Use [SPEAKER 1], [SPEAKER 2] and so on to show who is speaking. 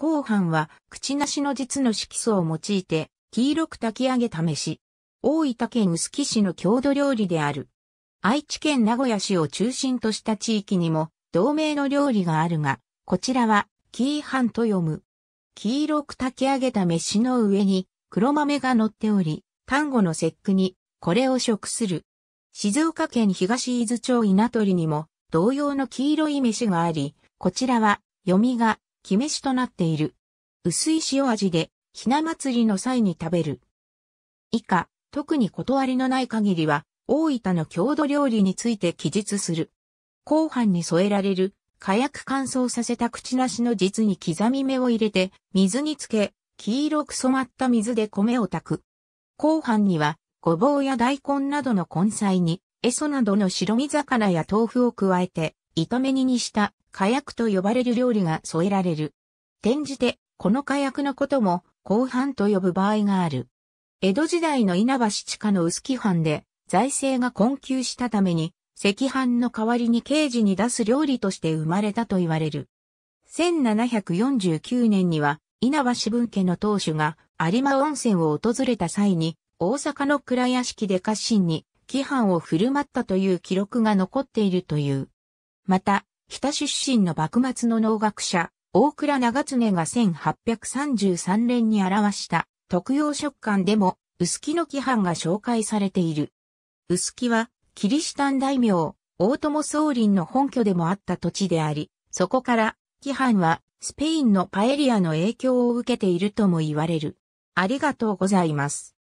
[SPEAKER 1] 後半は、口なしの実の色素を用いて、黄色く炊き上げた飯。大分県臼杵市の郷土料理である。愛知県名古屋市を中心とした地域にも、同名の料理があるが、こちらは、キーハンと読む。黄色く炊き上げた飯の上に、黒豆が乗っており、単語の節句に、これを食する。静岡県東伊豆町稲取にも、同様の黄色い飯があり、こちらは、読みが、決めしとなっている。薄い塩味で、ひな祭りの際に食べる。以下、特に断りのない限りは、大分の郷土料理について記述する。後半に添えられる、火薬乾燥させた口なしの実に刻み目を入れて、水につけ、黄色く染まった水で米を炊く。後半には、ごぼうや大根などの根菜に、エソなどの白身魚や豆腐を加えて、炒め煮にした火薬と呼ばれる料理が添えられる。転じて、この火薬のことも、後半と呼ぶ場合がある。江戸時代の稲葉地下の薄木藩で、財政が困窮したために、赤飯の代わりに刑事に出す料理として生まれたと言われる。1749年には、稲葉文家の当主が有馬温泉を訪れた際に、大阪の蔵屋敷で家臣に、規範を振る舞ったという記録が残っているという。また、日田出身の幕末の農学者、大倉長常が1833年に表した特用食感でも、薄木の規範が紹介されている。薄木は、キリシタン大名、大友宗林の本拠でもあった土地であり、そこから、規範は、スペインのパエリアの影響を受けているとも言われる。ありがとうございます。